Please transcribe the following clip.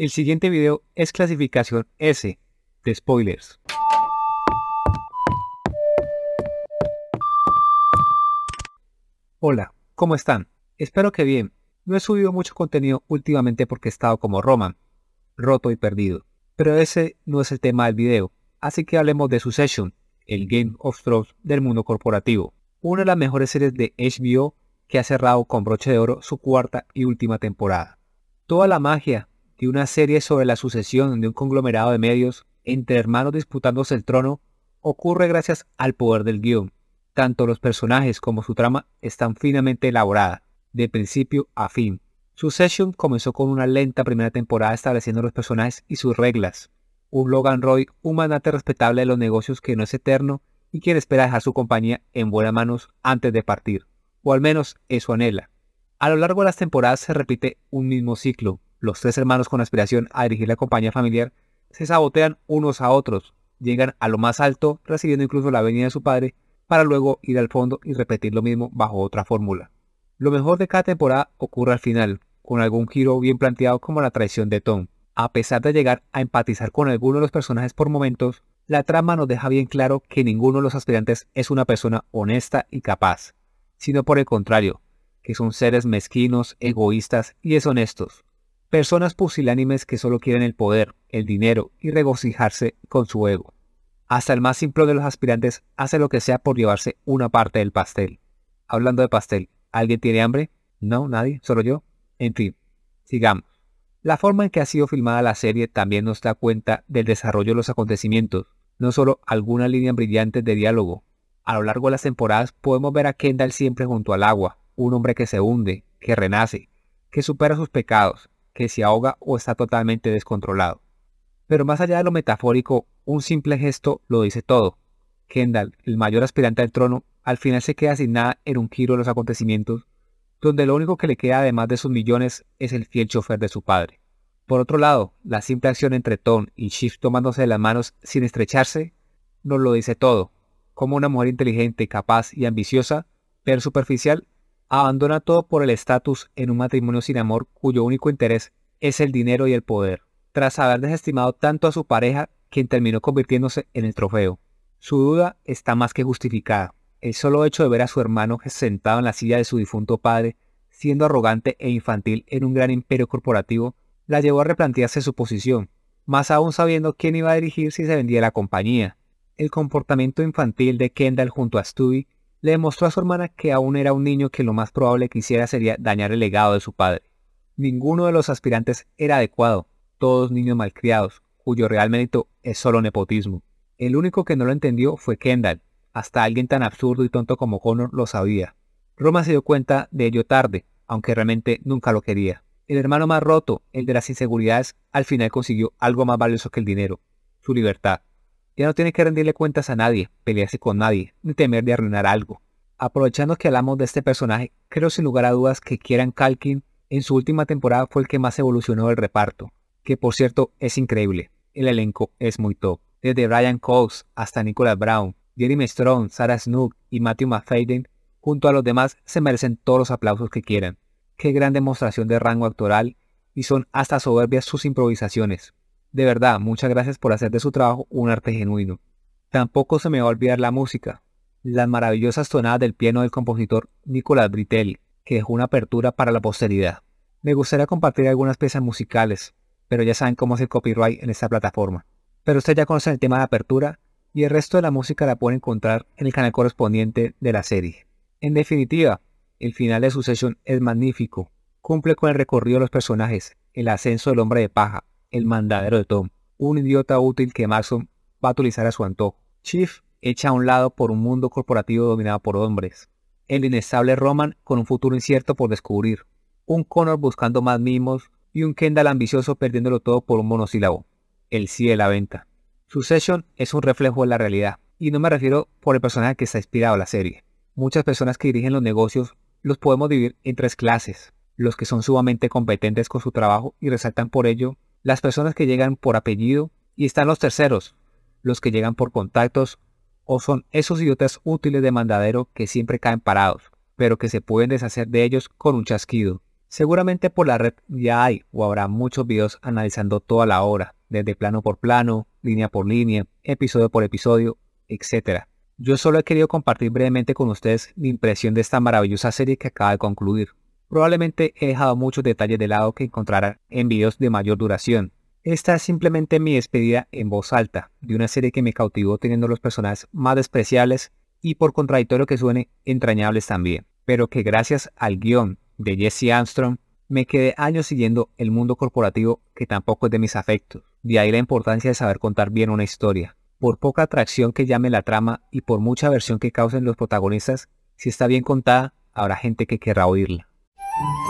El siguiente video es clasificación S de spoilers. Hola, ¿cómo están? Espero que bien. No he subido mucho contenido últimamente porque he estado como Roman, roto y perdido. Pero ese no es el tema del video, así que hablemos de Succession, el Game of Thrones del mundo corporativo. Una de las mejores series de HBO que ha cerrado con broche de oro su cuarta y última temporada. Toda la magia de una serie sobre la sucesión de un conglomerado de medios entre hermanos disputándose el trono ocurre gracias al poder del guión. Tanto los personajes como su trama están finamente elaborada, de principio a fin. Succession comenzó con una lenta primera temporada estableciendo los personajes y sus reglas. Un Logan Roy, un magnate respetable de los negocios que no es eterno y quien espera dejar su compañía en buenas manos antes de partir, o al menos eso anhela. A lo largo de las temporadas se repite un mismo ciclo, los tres hermanos con aspiración a dirigir la compañía familiar, se sabotean unos a otros, llegan a lo más alto, recibiendo incluso la venida de su padre, para luego ir al fondo y repetir lo mismo bajo otra fórmula. Lo mejor de cada temporada ocurre al final, con algún giro bien planteado como la traición de Tom. A pesar de llegar a empatizar con alguno de los personajes por momentos, la trama nos deja bien claro que ninguno de los aspirantes es una persona honesta y capaz, sino por el contrario, que son seres mezquinos, egoístas y deshonestos, Personas pusilánimes que solo quieren el poder, el dinero y regocijarse con su ego. Hasta el más simple de los aspirantes hace lo que sea por llevarse una parte del pastel. Hablando de pastel, ¿alguien tiene hambre? No, nadie, solo yo. En fin, sigamos. La forma en que ha sido filmada la serie también nos da cuenta del desarrollo de los acontecimientos, no solo alguna línea brillante de diálogo. A lo largo de las temporadas podemos ver a Kendall siempre junto al agua, un hombre que se hunde, que renace, que supera sus pecados, que se ahoga o está totalmente descontrolado. Pero más allá de lo metafórico, un simple gesto lo dice todo. Kendall, el mayor aspirante al trono, al final se queda sin nada en un giro de los acontecimientos, donde lo único que le queda además de sus millones es el fiel chofer de su padre. Por otro lado, la simple acción entre Tom y Shift tomándose de las manos sin estrecharse, nos lo dice todo. Como una mujer inteligente, capaz y ambiciosa, pero superficial, abandona todo por el estatus en un matrimonio sin amor cuyo único interés es el dinero y el poder, tras haber desestimado tanto a su pareja quien terminó convirtiéndose en el trofeo. Su duda está más que justificada. El solo hecho de ver a su hermano sentado en la silla de su difunto padre, siendo arrogante e infantil en un gran imperio corporativo, la llevó a replantearse su posición, más aún sabiendo quién iba a dirigir si se vendía la compañía. El comportamiento infantil de Kendall junto a Stubby le demostró a su hermana que aún era un niño que lo más probable que hiciera sería dañar el legado de su padre. Ninguno de los aspirantes era adecuado, todos niños malcriados, cuyo real mérito es solo nepotismo. El único que no lo entendió fue Kendall, hasta alguien tan absurdo y tonto como Connor lo sabía. Roma se dio cuenta de ello tarde, aunque realmente nunca lo quería. El hermano más roto, el de las inseguridades, al final consiguió algo más valioso que el dinero, su libertad. Ya no tiene que rendirle cuentas a nadie, pelearse con nadie, ni temer de arruinar algo. Aprovechando que hablamos de este personaje, creo sin lugar a dudas que Kieran Kalkin en su última temporada fue el que más evolucionó el reparto, que por cierto es increíble. El elenco es muy top. Desde Brian Cox hasta Nicolas Brown, Jeremy Strong, Sarah Snook y Matthew McFadden, junto a los demás se merecen todos los aplausos que quieran. Qué gran demostración de rango actoral y son hasta soberbias sus improvisaciones. De verdad, muchas gracias por hacer de su trabajo un arte genuino. Tampoco se me va a olvidar la música, las maravillosas tonadas del piano del compositor Nicolás Britel, que dejó una apertura para la posteridad. Me gustaría compartir algunas piezas musicales, pero ya saben cómo es el copyright en esta plataforma. Pero usted ya conocen el tema de apertura y el resto de la música la pueden encontrar en el canal correspondiente de la serie. En definitiva, el final de su sesión es magnífico, cumple con el recorrido de los personajes, el ascenso del hombre de paja, el mandadero de Tom, un idiota útil que Maxon va a utilizar a su antojo. Chief echa a un lado por un mundo corporativo dominado por hombres. El inestable Roman con un futuro incierto por descubrir. Un Connor buscando más mimos y un Kendall ambicioso perdiéndolo todo por un monosílabo. El sí de la venta. Succession es un reflejo de la realidad, y no me refiero por el personaje que está inspirado a la serie. Muchas personas que dirigen los negocios los podemos dividir en tres clases. Los que son sumamente competentes con su trabajo y resaltan por ello las personas que llegan por apellido y están los terceros, los que llegan por contactos o son esos idiotas útiles de mandadero que siempre caen parados, pero que se pueden deshacer de ellos con un chasquido. Seguramente por la red ya hay o habrá muchos videos analizando toda la obra, desde plano por plano, línea por línea, episodio por episodio, etc. Yo solo he querido compartir brevemente con ustedes mi impresión de esta maravillosa serie que acaba de concluir. Probablemente he dejado muchos detalles de lado que encontrarán en videos de mayor duración. Esta es simplemente mi despedida en voz alta de una serie que me cautivó teniendo los personajes más despreciables y por contradictorio que suene, entrañables también, pero que gracias al guión de Jesse Armstrong me quedé años siguiendo el mundo corporativo que tampoco es de mis afectos. De ahí la importancia de saber contar bien una historia. Por poca atracción que llame la trama y por mucha aversión que causen los protagonistas, si está bien contada, habrá gente que querrá oírla. Thank you.